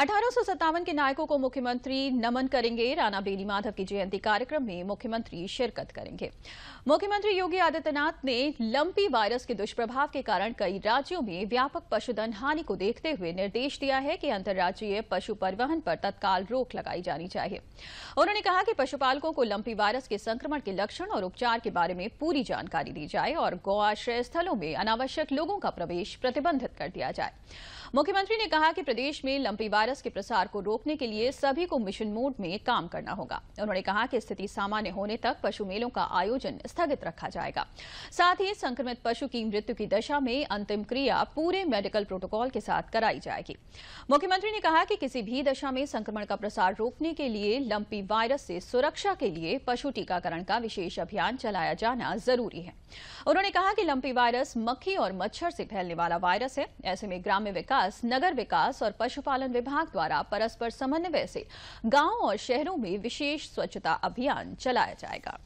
अठारह के नायकों को मुख्यमंत्री नमन करेंगे राणा बेनी माधव की जयंती कार्यक्रम में मुख्यमंत्री शिरकत करेंगे मुख्यमंत्री योगी आदित्यनाथ ने लंपी वायरस के दुष्प्रभाव के कारण कई राज्यों में व्यापक पशुधन हानि को देखते हुए निर्देश दिया है कि अंतर्राज्यीय पशु परिवहन पर तत्काल रोक लगाई जानी चाहिए उन्होंने कहा कि पशुपालकों को लंपी वायरस के संक्रमण के लक्षण और उपचार के बारे में पूरी जानकारी दी जाए और गौ आश्रय स्थलों में अनावश्यक लोगों का प्रवेश प्रतिबंधित कर दिया जाए मुख्यमंत्री ने कहा कि प्रदेश में लंपी वायरस के प्रसार को रोकने के लिए सभी को मिशन मोड में काम करना होगा उन्होंने कहा कि स्थिति सामान्य होने तक पशु मेलों का आयोजन स्थगित रखा जाएगा साथ ही संक्रमित पशु की मृत्यु की दशा में अंतिम क्रिया पूरे मेडिकल प्रोटोकॉल के साथ कराई जाएगी मुख्यमंत्री ने कहा कि किसी भी दशा में संक्रमण का प्रसार रोकने के लिए लंपी वायरस से सुरक्षा के लिए पशु टीकाकरण का विशेष अभियान चलाया जाना जरूरी है उन्होंने कहा कि लंपी वायरस मक्खी और मच्छर से फैलने वाला वायरस है ऐसे में ग्राम्य विकास नगर विकास और पशुपालन विभाग विभाग द्वारा परस्पर समन्वय से गांवों और शहरों में विशेष स्वच्छता अभियान चलाया जाएगा